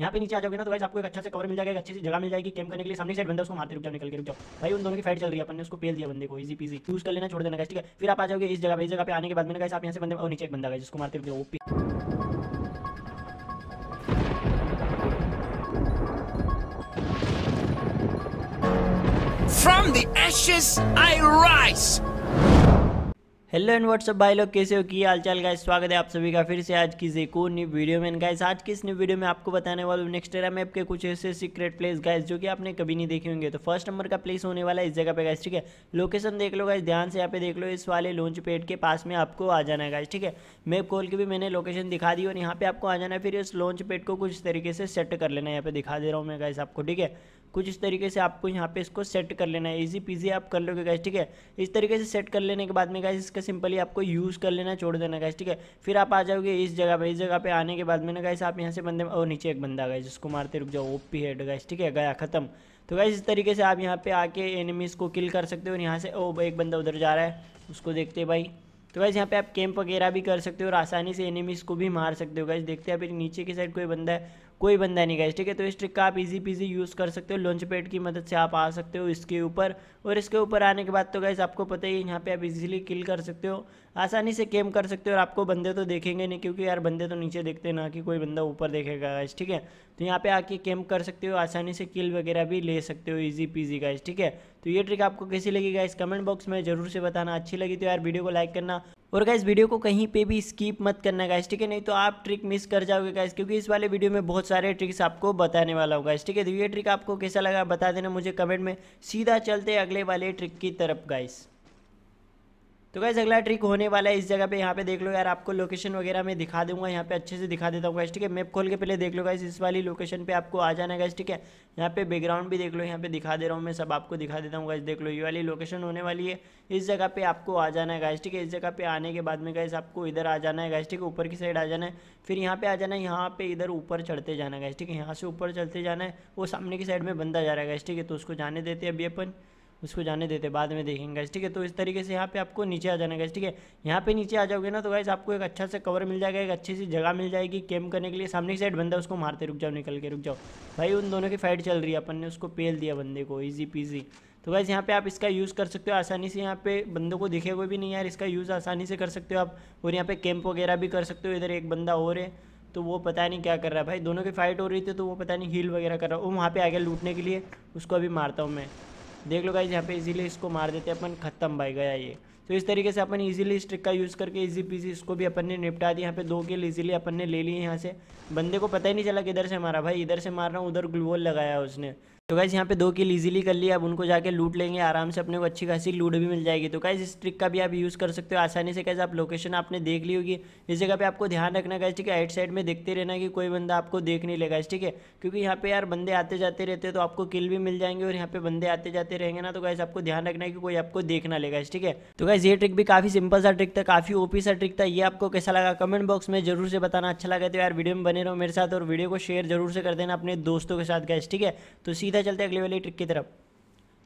यहाँ पे नीचे आ जाओगे ना तो गाइस आपको एक अच्छा से कवर मिल जाएगा एक अच्छी सी जगह मिल जाएगी कैम करने के लिए सामने साइड बंदा उसको मारते रुक जाओ निकल के रुक जाओ भाई उन दोनों की फाइट चल रही है अपने उसको पेल दिया बंदे को इजी पीजी यूज कर लेना छोड़ देना ठीक है फिर आप आ जाओगे इस जगह इस जगह पे आने के बाद मैंने कहा आप यहाँ से बंदे और नीचे एक बंदा गया जिसको मारते रुक जाओ OP From the ashes I rise. Hello and what's up भाई लोग कैसे हो की हाल चाल का स्वागत है आप सभी का फिर से आज की एक और न्यू वीडियो में गाइस आज की इस न्यू वीडियो में आपको बताने वाला हूँ एरा मैप के कुछ ऐसे सीक्रेट प्लेस गाइस जो कि आपने कभी नहीं देखे होंगे तो फर्स्ट नंबर का प्लेस होने वाला है इस जगह पे गाइस ठीक है लोकेशन देख लो गाइस ध्यान से यहाँ पे देख लो इस वाले लॉन्च पेड के पास में आपको आ जाना है गाइस ठीक है मैप खोल के भी मैंने लोकेशन दिखा दी और यहाँ पे आपको आ जाना है फिर इस लॉन्च पेड को कुछ तरीके से सेट कर लेना है यहाँ पे दिखा दे रहा हूँ मैं गाइस आपको ठीक है कुछ इस तरीके से आपको यहाँ पे इसको सेट कर लेना है इजी पीजी आप कर लोगे गैस ठीक है इस तरीके से सेट कर लेने के बाद में गैस इसका सिंपली आपको यूज़ कर लेना छोड़ देना गैस ठीक है फिर आप आ जाओगे इस जगह पे इस जगह पे आने के बाद में ना गैस आप यहाँ से बंदे और नीचे एक बंदा गए जिसको मारते रुक जाओ ओपी हेड गैस ठीक है गया खत्म तो गैस इस तरीके से आप यहाँ पे आके एनिमीज को किल कर सकते हो और यहाँ से ओ एक बंदा उधर जा रहा है उसको देखते भाई तो गैस यहाँ पे आप कैंप वगैरह भी कर सकते हो और आसानी से एनिमीज को भी मार सकते हो गैस देखते हैं फिर नीचे की साइड कोई बंदा है कोई बंदा नहीं गाइज ठीक है तो इस ट्रिक का आप इजी पीजी यूज़ कर सकते हो लॉन्च पैड की मदद से आप आ सकते हो इसके ऊपर और इसके ऊपर आने के बाद तो गैस आपको पता ही यहाँ पे आप इजीली किल कर सकते हो आसानी से केम कर सकते हो और आपको बंदे तो देखेंगे नहीं क्योंकि यार बंदे तो नीचे देखते ना कि कोई बंदा ऊपर देखेगा गाइज ठीक है तो यहाँ पे आके केम कर सकते हो आसानी से किल वगैरह भी ले सकते हो ईजी पीजी गाइज ठीक है तो ये ट्रिक आपको कैसी लगी इस कमेंट बॉक्स में जरूर से बताना अच्छी लगी तो यार वीडियो को लाइक करना और गाइस वीडियो को कहीं पे भी स्किप मत करना गाइस ठीक है नहीं तो आप ट्रिक मिस कर जाओगे गाइस क्योंकि इस वाले वीडियो में बहुत सारे ट्रिक्स आपको बताने वाला होगा ठीक है तो ये ट्रिक आपको कैसा लगा बता देना मुझे कमेंट में सीधा चलते अगले वाले ट्रिक की तरफ गाइस तो गाइज अगला ट्रिक होने वाला है इस जगह पे यहाँ पे देख लो यार आपको लोकेशन वगैरह मैं दिखा दूंगा यहाँ पे अच्छे से दिखा देता हूँ गाइज ठीक है मैप खोल के पहले देख लो गाइज इस वाली लोकेशन पे आपको आ जाना गाइज ठीक है यहाँ पे बैकग्राउंड भी देख लो यहाँ पे दिखा दे रहा हूँ मैं सब आपको दिखा देता हूँ गाइज देख लो ये वाली लोकेशन होने वाली है इस जगह पे आपको आ जाना है गाइज ठीक है इस जगह पे आने के बाद में गाइज आपको इधर आ जाना है गाइज ठीक है ऊपर की साइड आ जाना है फिर यहाँ पे आ जाना है यहाँ पे इधर ऊपर चढ़ते जाना है गाइज ठीक है यहाँ से ऊपर चलते जाना है वो सामने की साइड में बंदा जा रहा है गाइज ठीक है तो उसको जाने देते हैं अभी अपन उसको जाने देते बाद में देखेंगे ठीक है तो इस तरीके से यहाँ पे आपको नीचे आ जाना गैस ठीक है यहाँ पे नीचे आ जाओगे ना तो गैस आपको एक अच्छा सा कवर मिल जाएगा एक अच्छी सी जगह मिल जाएगी कैम्प करने के लिए सामने की साइड बंदा उसको मारते रुक जाओ निकल के रुक जाओ भाई उन दोनों की फाइट चल रही है अपन ने उसको पेल दिया बंदे को ईजी पीजी तो गैस यहाँ पे आप इसका यूज़ कर सकते हो आसानी से यहाँ पे बंदों को दिखे हुए भी नहीं यार इसका यूज़ आसानी से कर सकते हो आप और यहाँ पे कैंप वगैरह भी कर सकते हो इधर एक बंदा और है तो वो पता नहीं क्या कर रहा है भाई दोनों की फाइट हो रही थी तो वो पता नहीं हील वगैरह कर रहा हूँ वहाँ पे आ गया लूटने के लिए उसको अभी मारता हूँ मैं देख लो गाइज यहाँ पे इजीली इसको मार देते अपन खत्म भाई गया ये तो इस तरीके से अपन इजीली स्ट्रिक का यूज़ करके इजी पीजी इसको भी अपन ने निपटा दिया यहाँ पे दो किल इजीली अपन ने ले लिए यहाँ से बंदे को पता ही नहीं चला किधर से मारा भाई इधर से मार रहा हूँ उधर ग्लूवल लगाया उसने तो गाइज़ यहाँ पे दो किल इजीली कर लिया अब उनको जाके लूट लेंगे आराम से अपने को अच्छी खासी लूट भी मिल जाएगी तो गाइज़ इस ट्रिक का भी आप यूज़ कर सकते हो आसानी से कैसे आप लोकेशन आपने देख ली होगी इस जगह पे आपको ध्यान रखना गाइज ठीक है आइट साइड में देखते रहना कि कोई बंदा आपको देख नहीं लेगा ठीक है क्योंकि यहाँ पे यार बंदे आते जाते रहते तो आपको किल भी मिल जाएंगे और यहाँ पे बंदे आते जाते रहेंगे ना तो गाइज आपको ध्यान रखना है कि कोई आपको देखना लेगा ठीक है तो गाइज ये ट्रिक भी काफ़ी सिंपल सा ट्रिक था काफ़ी ओपी सा ट्रिक था ये आपको कैसा लगा कमेंट बॉक्स में जरूर से बताना अच्छा लगा तो यार वीडियो में बने रहो मेरे साथ और वीडियो को शेयर जरूर से कर देना अपने दोस्तों के साथ गैस ठीक है तो सीधा सीधा चलते हैं अगले वाली ट्रिक की तरफ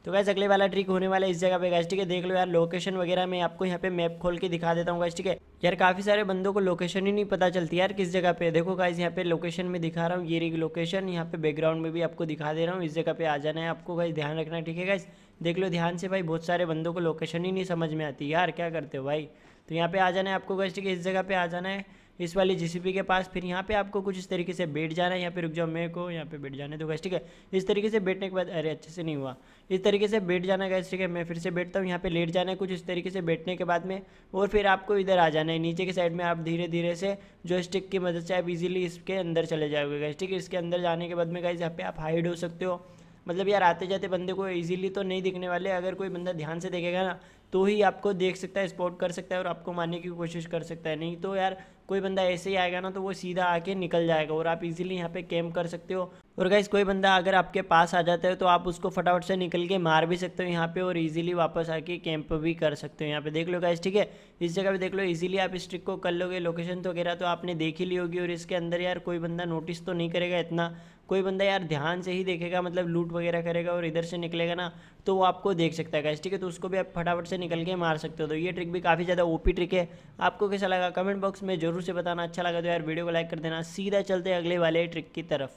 तो गैस अगले वाला ट्रिक होने वाला है इस जगह पे गैस ठीक है देख लो यार लोकेशन वगैरह मैं आपको यहाँ पे मैप खोल के दिखा देता हूँ गैस ठीक है यार काफ़ी सारे बंदों को लोकेशन ही नहीं पता चलती यार किस जगह पे देखो गाइज यहाँ पे लोकेशन में दिखा रहा हूँ ये रही लोकेशन यहाँ पे बैकग्राउंड में भी आपको दिखा दे रहा हूँ इस जगह पे आ जाना है आपको गाइज ध्यान रखना ठीक है गाइज देख लो ध्यान से भाई बहुत सारे बंदों को लोकेशन ही नहीं समझ में आती यार क्या करते हो भाई तो यहाँ पे आ जाना है आपको गाइज ठीक है इस जगह पे आ जाना है इस वाली जीसीपी के पास फिर यहाँ पे आपको कुछ इस तरीके से बैठ जाना है यहाँ पे रुक जाओ मेरे को यहाँ पे बैठ जाने दो गैस ठीक है इस तरीके से बैठने के बाद अरे अच्छे से नहीं हुआ इस तरीके से बैठ जाना गैस ठीक है मैं फिर से बैठता हूँ यहाँ पे लेट जाना है कुछ इस तरीके से बैठने के बाद में और फिर आपको इधर आ जाना है नीचे के साइड में आप धीरे धीरे से जो स्टिक की मदद से आप इजिली इसके अंदर चले जाओगे गैस ठीक है इसके अंदर जाने के बाद में गैस यहाँ पे आप हाइड हो सकते हो मतलब यार आते जाते बंदे को इजीली तो नहीं दिखने वाले अगर कोई बंदा ध्यान से देखेगा ना तो ही आपको देख सकता है स्पॉट कर सकता है और आपको मारने की कोशिश कर सकता है नहीं तो यार कोई बंदा ऐसे ही आएगा ना तो वो सीधा आके निकल जाएगा और आप इजीली यहाँ पे कैम्प कर सकते हो और गाइस कोई बंदा अगर आपके पास आ जाता है तो आप उसको फटाफट से निकल के मार भी सकते हो यहाँ पे और इजीली वापस आके कैंप भी कर सकते हो यहाँ पे देख लो गाइस ठीक है इस जगह पे देख लो इजीली आप इस ट्रिक को कर लोगे लोकेशन तो वगैरह तो आपने देख ही ली होगी और इसके अंदर यार कोई बंदा नोटिस तो नहीं करेगा इतना कोई बंदा यार ध्यान से ही देखेगा मतलब लूट वगैरह करेगा और इधर से निकलेगा ना तो वो आपको देख सकता है गैस ठीक है तो उसको भी आप फटाफट से निकल के मार सकते हो तो ये ट्रिक भी काफ़ी ज़्यादा ओपी ट्रिक है आपको कैसा लगा कमेंट बॉक्स में जरूर से बताना अच्छा लगा तो यार वीडियो को लाइक कर देना सीधा चलते अगले वाले ट्रिक की तरफ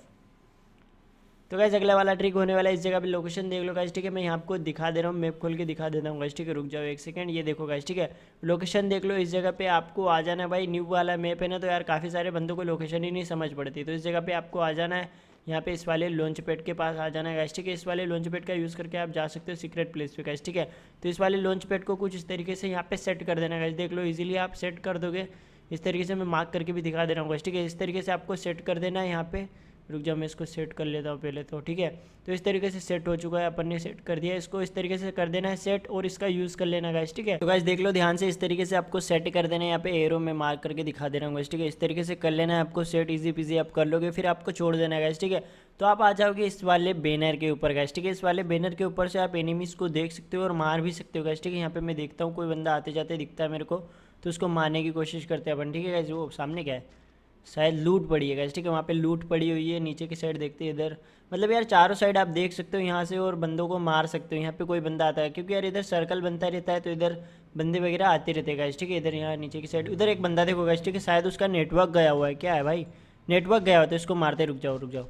तो गैस अगला वाला ट्रिक होने वाला है इस जगह पे लोकेशन देख लो गाइस ठीक है मैं यहाँ आपको दिखा दे रहा हूँ मैप खोल के दिखा देता हूँ गाइस ठीक है रुक जाओ एक सेकंड ये देखो गाइस ठीक है लोकेशन देख लो इस जगह पे आपको आ जाना है भाई न्यू वाला मैप है ना तो यार काफ़ी सारे बंदों को लोकेशन ही नहीं समझ पड़ती तो इस जगह पर आपको आ जाना है यहाँ पे इस वाले लॉन्च पैड के पास आ जाना है ठीक है इस वाले लॉन्च पैड का यूज़ करके आप जा सकते हो सीक्रेट प्लेस पे गैस ठीक है तो इस वाले लॉन्च पैड को कुछ इस तरीके से यहाँ पे सेट कर देना गैस देख लो इजीली आप सेट कर दोगे इस तरीके से मैं मार्क करके भी दिखा दे रहा हूँ गैस ठीक है इस तरीके से आपको सेट कर देना है यहाँ पे रुक जाओ मैं इसको सेट कर लेता हूँ पहले तो ठीक है तो इस तरीके से सेट हो चुका है अपन ने सेट कर दिया इसको इस तरीके से कर देना है सेट और इसका यूज़ कर लेना गाइस ठीक है तो गाइस देख लो ध्यान से इस तरीके से आपको सेट कर देना है यहाँ पे एरो में मार्क करके दिखा दे रहा हूँ गाइस ठीक है इस तरीके से कर लेना है आपको सेट ईजी पीजी आप कर लोगे फिर आपको छोड़ देना है गाइस ठीक है तो आप आ जाओगे इस वाले बैनर के ऊपर गाइस ठीक है इस वाले बैनर के ऊपर से आप एनिमीज़ को देख सकते हो और मार भी सकते हो गाइस ठीक है यहाँ पे मैं देखता हूँ कोई बंदा आते जाते दिखता है मेरे को तो उसको मारने की कोशिश करते हैं अपन ठीक है गाइस वो सामने क्या है शायद लूट पड़ी है गैस ठीक है वहाँ पे लूट पड़ी हुई है नीचे की साइड देखते हैं इधर मतलब यार चारों साइड आप देख सकते हो यहाँ से और बंदों को मार सकते हो यहाँ पे कोई बंदा आता है क्योंकि यार इधर सर्कल बनता रहता है तो इधर बंदे वगैरह आते रहते हैं गैस ठीक है इधर यहाँ नीचे की साइड उधर एक बंदा देखो गैस ठीक है शायद उसका नेटवर्क गया हुआ है क्या है भाई नेटवर्क गया हुआ तो इसको मारते रुक जाओ रुक जाओ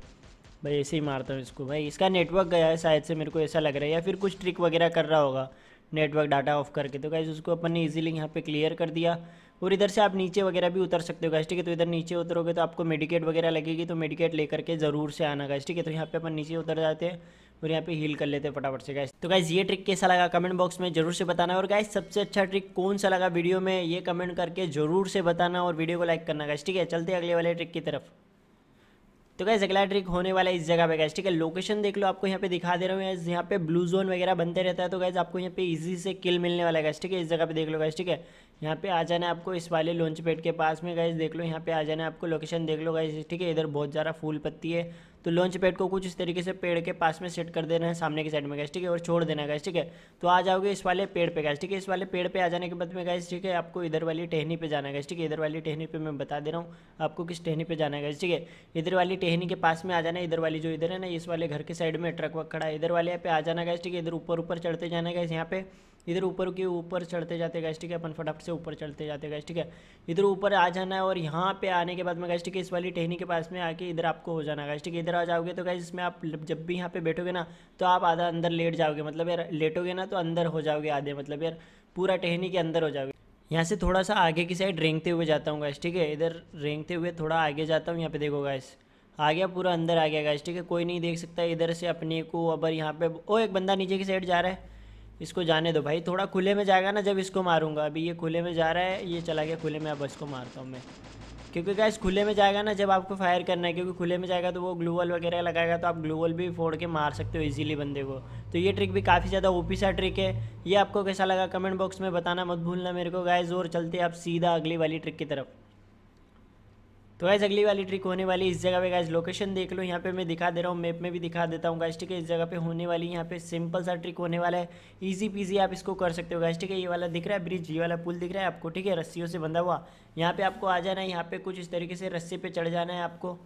भाई ऐसे ही मारता हूँ इसको भाई इसका नेटवर्क गया है शायद से मेरे को ऐसा लग रहा है या फिर कुछ ट्रिक वगैरह कर रहा होगा नेटवर्क डाटा ऑफ करके तो गाइज उसको अपन ने इजीली यहाँ पे क्लियर कर दिया और इधर से आप नीचे वगैरह भी उतर सकते हो गैस ठीक है तो इधर नीचे उतरोगे तो आपको मेडिकेट वगैरह लगेगी तो मेडिकेट लेकर के ज़रूर से आना गैस ठीक है तो यहाँ पे अपन नीचे उतर जाते हैं और यहाँ पे हील कर लेते हैं फटाफट से गैस तो गैस ये ट्रिक कैसा लगा कमेंट बॉक्स में जरूर से बताना और गैस सबसे अच्छा ट्रिक कौन सा लगा वीडियो में ये कमेंट करके जरूर से बताना और वीडियो को लाइक करना गैस ठीक है चलते अगले वाले ट्रिक की तरफ तो गैस अगला ट्रिक होने वाला है इस जगह पे गैस ठीक है लोकेशन देख लो आपको यहाँ पे दिखा दे रहा हूँ गैस यहाँ पे ब्लू जोन वगैरह बनते रहता है तो गैस आपको यहाँ पे इजी से किल मिलने वाला है गैस ठीक है इस जगह पे देख लो गैस ठीक है यहाँ पे आ जाना है आपको इस वाले लॉन्च पेड के पास में गैस देख लो यहाँ पे आ जाना है आपको लोकेशन देख लो गैस ठीक है इधर बहुत ज़्यादा फूल पत्ती है तो लॉन्च पैड को कुछ इस तरीके से पेड़ के पास में सेट कर देना है सामने की साइड में गैस ठीक है और छोड़ देना गैस ठीक है तो आ जाओगे इस वाले पेड़ पे गैस ठीक है इस वाले पेड़ पे आ जाने के बाद में गैस ठीक है आपको इधर वाली टहनी पे जाना है गैस ठीक है इधर वाली टहनी पे मैं बता दे रहा हूँ आपको किस टहनी पे जाना है गैस ठीक है इधर वाली टहनी के पास में आ जाना है इधर वाली जो इधर है ना इस वाले घर के साइड में ट्रक वक खड़ा है इधर वाले पे आ जाना गैस ठीक है इधर ऊपर ऊपर चढ़ते जाना गैस यहाँ पे इधर ऊपर के ऊपर चढ़ते जाते गए ठीक है अपन फटाफट से ऊपर चढ़ते जाते गए ठीक है इधर ऊपर आ जाना है और यहाँ पे आने के बाद में गए ठीक है इस वाली टहनी के पास में आके इधर आपको हो जाना गैस ठीक है इधर आ जाओगे तो गए इसमें आप जब भी यहाँ पे बैठोगे ना तो आप आधा अंदर लेट जाओगे मतलब यार लेटोगे ना तो अंदर हो जाओगे आधे मतलब यार पूरा टहनी के अंदर हो जाओगे यहाँ से थोड़ा सा आगे की साइड रेंगते हुए जाता हूँ गैस ठीक है इधर रेंगते हुए थोड़ा आगे जाता हूँ यहाँ पे देखो गैस आ गया पूरा अंदर आ गया गैस ठीक है कोई नहीं देख सकता इधर से अपने को अबर यहाँ पे ओ एक बंदा नीचे की साइड जा रहा है इसको जाने दो भाई थोड़ा खुले में जाएगा ना जब इसको मारूंगा अभी ये खुले में जा रहा है ये चला गया खुले में अब इसको मारता हूँ मैं क्योंकि गैस खुले में जाएगा ना जब आपको फायर करना है क्योंकि खुले में जाएगा तो वो ग्लूवल वगैरह लगाएगा तो आप ग्लूवल भी फोड़ के मार सकते हो इजीली बंदे को तो ये ट्रिक भी काफ़ी ज़्यादा ओपी सा ट्रिक है ये आपको कैसा लगा कमेंट बॉक्स में बताना मत भूलना मेरे को गैस जोर चलते आप सीधा अगली वाली ट्रिक की तरफ तो गाइज अगली वाली ट्रिक होने वाली इस जगह पे गाइज लोकेशन देख लो यहाँ पे मैं दिखा दे रहा हूँ मैप में भी दिखा देता हूँ गाइज ठीक है इस जगह पे होने वाली यहाँ पे सिंपल सा ट्रिक होने वाला है ईजी पीजी आप इसको कर सकते हो गाइज ठीक है ये वाला दिख रहा है ब्रिज ये वाला पुल दिख रहा है आपको ठीक है रस्सियों से बंधा हुआ यहाँ पे आपको आ जाना है यहाँ पे कुछ इस तरीके से रस्सी पे चढ़ जाना है आपको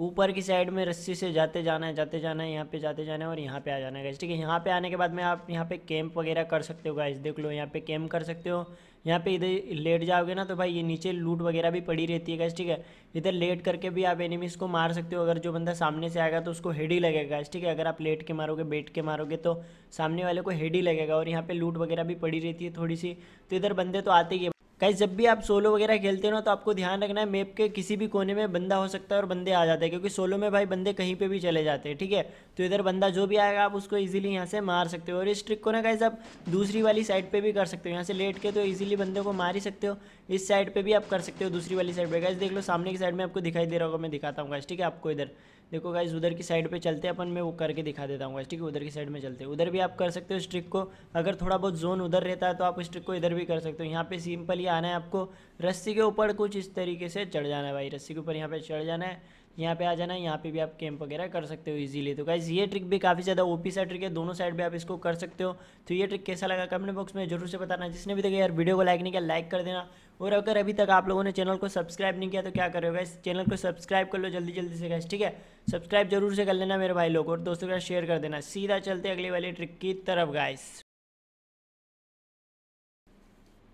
ऊपर की साइड में रस्सी से जाते जाना है जाते जाना है यहाँ पे जाते जाना है और यहाँ पे आ जाना है गाइज ठीक है यहाँ पे आने के बाद में आप यहाँ पे कैंप वगैरह कर सकते हो गाइज देख लो यहाँ पे कैंप कर सकते हो यहाँ पे इधर लेट जाओगे ना तो भाई ये नीचे लूट वगैरह भी पड़ी रहती है गाइज ठीक है इधर लेट करके भी आप एनिमीज़ को मार सकते हो अगर जो बंदा सामने से आएगा तो उसको हेड ही लगेगा गाइस ठीक है अगर आप लेट के मारोगे बैठ के मारोगे तो सामने वाले को हेड ही लगेगा और यहाँ पे लूट वगैरह भी पड़ी रहती है थोड़ी सी तो इधर बंदे तो आते ही कहीं जब भी आप सोलो वगैरह खेलते हो ना तो आपको ध्यान रखना है मैप के किसी भी कोने में बंदा हो सकता है और बंदे आ जाते हैं क्योंकि सोलो में भाई बंदे कहीं पर भी चले जाते हैं ठीक है तो इधर बंदा जो भी आएगा आप उसको ईजिली यहाँ से मार सकते हो और इस ट्रिक को ना कहीं आप दूसरी वाली साइड पर भी कर सकते हो यहाँ से लेट के तो ईजिली बंदे को मार ही सकते हो इस साइड पे भी आप कर सकते हो दूसरी वाली साइड पे गाइज देख लो सामने की साइड में आपको दिखाई दे रहा होगा मैं दिखाता हूँ गाइस ठीक है आपको इधर देखो गाइज उधर की साइड पे चलते हैं अपन मैं वो करके दिखा देता हूँ गाइस ठीक है उधर की साइड में चलते हैं उधर भी आप कर सकते हो स्ट्रिक को अगर थोड़ा बहुत जोन उधर रहता है तो आप स्ट्रिक को इधर भी कर सकते हो यहाँ पे सिंपल ही आना है आपको रस्सी के ऊपर कुछ इस तरीके से चढ़ जाना है भाई रस्सी के ऊपर यहाँ पे चढ़ जाना है यहाँ पे आ जाना यहाँ पे भी आप कैंप वगैरह कर सकते हो इजीली तो गाइज ये ट्रिक भी काफ़ी ज़्यादा ओपी सा ट्रिक है दोनों साइड भी आप इसको कर सकते हो तो ये ट्रिक कैसा लगा कमेंट बॉक्स में जरूर से बताना जिसने भी देखा यार वीडियो को लाइक नहीं किया लाइक कर देना और अगर अभी तक आप लोगों ने चैनल को सब्सक्राइब नहीं किया तो क्या करो इस चैनल को सब्सक्राइब कर लो जल्दी जल्दी से गैस ठीक है सब्सक्राइब जरूर से कर लेना मेरे भाई लोग और दोस्तों के साथ शेयर कर देना सीधा चलते अगले वाली ट्रिक की तरफ गाइस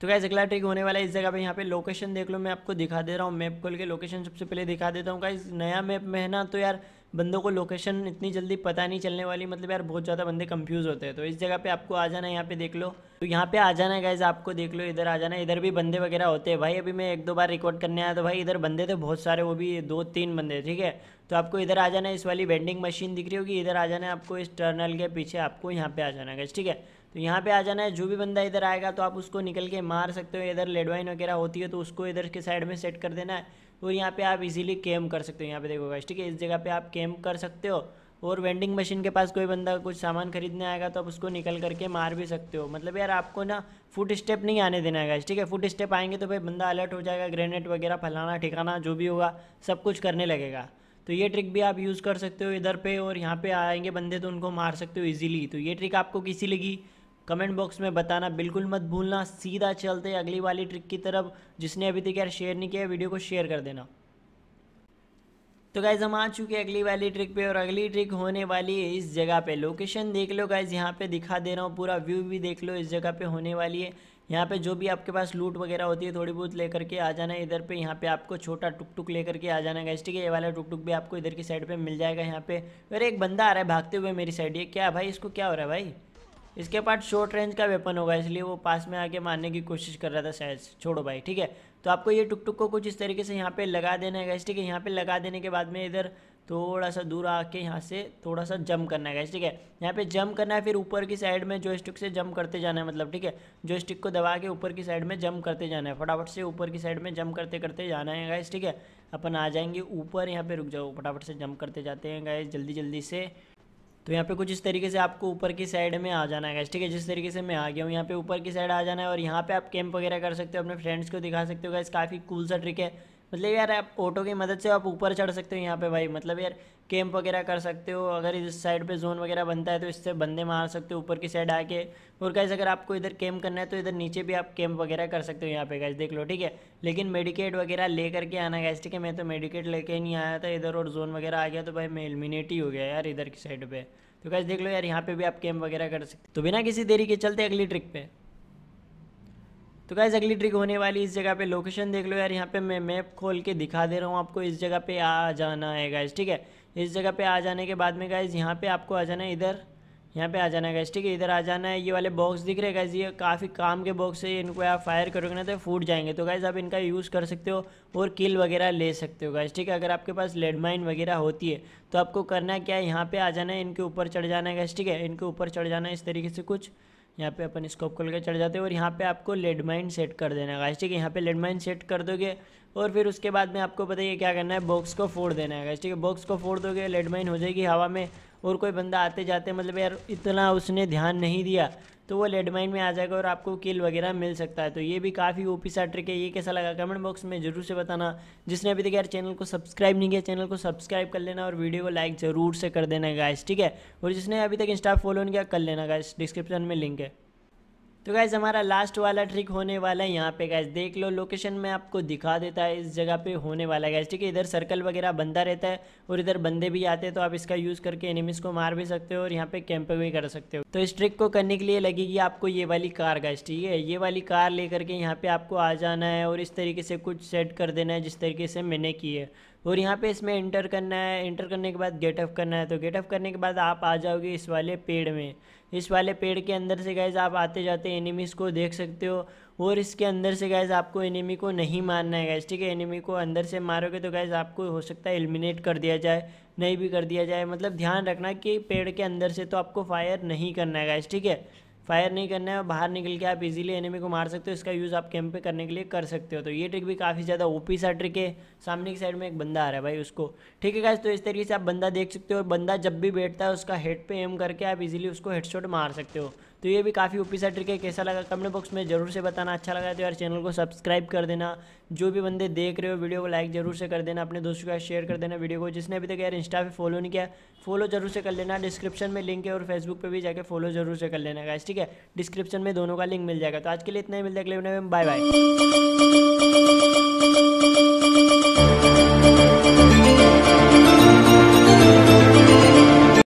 तो क्या अगला ट्रिक होने वाला है इस जगह पे यहाँ पे लोकेशन देख लो मैं आपको दिखा दे रहा हूँ मैप खोल के लोकेशन सबसे पहले दिखा देता हूँ गाइज नया मैप में है ना तो यार बंदों को लोकेशन इतनी जल्दी पता नहीं चलने वाली मतलब यार बहुत ज़्यादा बंदे कंफ्यूज होते हैं तो इस जगह पे आपको आ जाना है यहाँ पे देख लो तो यहाँ पे आ जाना है गाइज आपको देख लो इधर आ जाना है इधर भी बंदे वगैरह होते हैं भाई अभी मैं एक दो बार रिकॉर्ड करने आया तो भाई इधर बंदे थे बहुत सारे वो भी दो तीन बंदे ठीक है तो आपको इधर आ जाना है इस वाली वेंडिंग मशीन दिख रही होगी इधर आ जाना है आपको इस टर्नल के पीछे आपको यहाँ पे आ जाना है गाइज ठीक है तो यहाँ पे आ जाना है जो भी बंदा इधर आएगा तो आप उसको निकल के मार सकते हो इधर लेडवाइन वगैरह होती है तो उसको इधर के साइड में सेट कर देना है और यहाँ पे आप इजीली कैम कर सकते हो यहाँ पे देखो गाइस ठीक है इस जगह पे आप कैम कर सकते हो और वेंडिंग मशीन के पास कोई बंदा कुछ सामान खरीदने आएगा तो आप उसको निकल करके मार भी सकते हो मतलब यार आपको ना फुट स्टेप नहीं आने देना है ठीक है फुट स्टेप आएंगे तो भाई बंदा अलर्ट हो जाएगा ग्रेनेड वगैरह फलाना ठिकाना जो भी होगा सब कुछ करने लगेगा तो ये ट्रिक भी आप यूज़ कर सकते हो इधर पे और यहाँ पे आएंगे बंदे तो उनको मार सकते हो इजीली तो ये ट्रिक आपको किसी लगी कमेंट बॉक्स में बताना बिल्कुल मत भूलना सीधा चलते अगली वाली ट्रिक की तरफ जिसने अभी तक यार शेयर नहीं किया वीडियो को शेयर कर देना तो गाइज हम आ चुके हैं अगली वाली ट्रिक पे और अगली ट्रिक होने वाली है इस जगह पे लोकेशन देख लो गाइज यहाँ पे दिखा दे रहा हूँ पूरा व्यू भी देख लो इस जगह पे होने वाली है यहाँ पे जो भी आपके पास लूट वगैरह होती है थोड़ी बहुत लेकर के आ जाना इधर पे यहाँ पे आपको छोटा टुक टुक लेकर के आ जाना गाइज ठीक है ये वाला टुक टुक भी आपको इधर की साइड पर मिल जाएगा यहाँ पे अरे एक बंदा आ रहा है भागते हुए मेरी साइड ये क्या भाई इसको क्या हो रहा है भाई इसके पास शॉर्ट रेंज का वेपन होगा इसलिए वो पास में आके मारने की कोशिश कर रहा था शायद छोड़ो भाई ठीक है तो आपको ये टुक टुक को कुछ इस तरीके से यहाँ पे लगा देना है गैस ठीक है यहाँ पे लगा देने के बाद में इधर थोड़ा सा दूर आके यहाँ से थोड़ा सा जंप करना है गैस ठीक है यहाँ पे जंप करना है फिर ऊपर की साइड में जो स्टिक से जंप करते जाना है मतलब ठीक है जो स्टिक को दबा के ऊपर की साइड में जंप करते जाना है फटाफट से ऊपर की साइड में जंप करते करते जाना है गैस ठीक है अपन आ जाएंगे ऊपर यहाँ पे रुक जाओ फटाफट से जंप करते जाते हैं गैस जल्दी जल्दी से तो यहाँ पे कुछ इस तरीके से आपको ऊपर की साइड में आ जाना है ठीक है जिस तरीके से मैं आ गया हूँ यहाँ पे ऊपर की साइड आ जाना है और यहाँ पे आप कैंप वगैरह कर सकते हो अपने फ्रेंड्स को दिखा सकते हो इस काफ़ी कूल सा ट्रिक है मतलब यार आप ऑटो की मदद से आप ऊपर चढ़ सकते हो यहाँ पे भाई मतलब यार कैंप वगैरह कर सकते हो अगर इस साइड पे जोन वगैरह बनता है तो इससे बंदे मार सकते हो ऊपर की साइड आके और कैसे अगर आपको इधर कैंप करना है तो इधर नीचे भी आप कैंप वगैरह कर सकते हो यहाँ पे कैसे देख लो ठीक है लेकिन मेडिकेट वगैरह ले करके आना गैस ठीक है मैं तो मेडिकेट लेके नहीं आया था इधर और जोन वगैरह आ गया तो भाई मैं एलिमिनेट ही हो गया यार इधर की साइड पर तो कैसे देख लो यार यहाँ पर भी आप कैंप वगैरह कर सकते तो बिना किसी देरी के चलते अगली ट्रिक पर तो गाइज अगली ट्रिक होने वाली इस जगह पे लोकेशन देख लो यार यहाँ पे मैं मैप खोल के दिखा दे रहा हूँ आपको इस जगह पे आ जाना है गाइज ठीक है इस जगह पे आ जाने के बाद में गैस यहाँ पे आपको आ जाना है इधर यहाँ पे आ जाना है गैस ठीक है इधर आ जाना है ये वाले बॉक्स दिख रहे गैस ये काफ़ी काम के बॉक्स है इनको आप फायर करोगे ना तो फूट जाएंगे तो गाइज आप इनका यूज़ कर सकते हो और किल वगैरह ले सकते हो गैस ठीक है अगर आपके पास लेड माइन वगैरह होती है तो आपको करना क्या है यहाँ पे आ जाना है इनके ऊपर चढ़ जाना है गैस ठीक है इनके ऊपर चढ़ जाना है इस तरीके से कुछ यहाँ पे अपन स्कोप खोल के चढ़ जाते हैं और यहाँ पे आपको लेडमाइन सेट कर देना है गाइस ठीक है यहाँ पे लेडमाइन सेट कर दोगे और फिर उसके बाद में आपको पता ही क्या करना है बॉक्स को फोड़ देना है ठीक है बॉक्स को फोड़ दोगे लेडमाइन हो जाएगी हवा में और कोई बंदा आते जाते मतलब यार इतना उसने ध्यान नहीं दिया तो वो लेडमाइन में आ जाएगा और आपको किल वगैरह मिल सकता है तो ये भी काफ़ी ओपी सा ट्रिक है ये कैसा लगा कमेंट बॉक्स में जरूर से बताना जिसने अभी तक यार चैनल को सब्सक्राइब नहीं किया चैनल को सब्सक्राइब कर लेना और वीडियो को लाइक ज़रूर से कर देना गाइस ठीक है और जिसने अभी तक इंस्टा फॉलो नहीं किया कर लेना गाइस डिस्क्रिप्शन में लिंक है तो गैज़ हमारा लास्ट वाला ट्रिक होने वाला है यहाँ पे गैस देख लो लोकेशन में आपको दिखा देता है इस जगह पे होने वाला गैस ठीक है इधर सर्कल वगैरह बनता रहता है और इधर बंदे भी आते हैं तो आप इसका यूज़ करके एनिमीज़ को मार भी सकते हो और यहाँ पे कैंप भी कर सकते हो तो इस ट्रिक को करने के लिए लगेगी आपको ये वाली कार गैस ठीक है ये वाली कार ले के यहाँ पे आपको आ जाना है और इस तरीके से कुछ सेट कर देना है जिस तरीके से मैंने की है और यहाँ पे इसमें इंटर करना है इंटर करने के बाद गेटअप करना है तो गेटअप करने के बाद आप आ जाओगे इस वाले पेड़ में इस वाले पेड़ के अंदर से गैज़ आप आते जाते एनिमीज़ को देख सकते हो और इसके अंदर से गैज़ आपको एनिमी को नहीं मारना है गैज़ ठीक है एनिमी को अंदर से मारोगे तो गैज़ आपको हो सकता है एलिमिनेट कर दिया जाए नहीं भी कर दिया जाए मतलब ध्यान रखना कि पेड़ के अंदर से तो आपको फायर नहीं करना है गैज़ ठीक है फायर नहीं करना है बाहर निकल के आप इजीली एनिमी को मार सकते हो इसका यूज़ आप कैंप पे करने के लिए कर सकते हो तो ये ट्रिक भी काफ़ी ज़्यादा ओपी सा ट्रिक है सामने की साइड में एक बंदा आ रहा है भाई उसको ठीक है गाइज तो इस तरीके से आप बंदा देख सकते हो और बंदा जब भी बैठता है उसका हेड पे एम करके आप इजीली उसको हेड मार सकते हो तो ये भी काफ़ी ओपी सा ट्रिक है कैसा लगा कमेंट बॉक्स में ज़रूर से बताना अच्छा लगा तो यार चैनल को सब्सक्राइब कर देना जो भी बंदे देख रहे हो वीडियो को लाइक जरूर से कर देना अपने दोस्तों के साथ शेयर कर देना वीडियो को जिसने अभी तक यार इंस्टा पे फॉलो नहीं किया फॉलो जरूर से कर लेना डिस्क्रिप्शन में लिंक है और फेसबुक पर भी जाकर फॉलो जरूर से कर लेना गाइस ठीक है डिस्क्रिप्शन में दोनों का लिंक मिल जाएगा तो आज के लिए इतना ही मिलता है अगले वीडियो में बाय बाय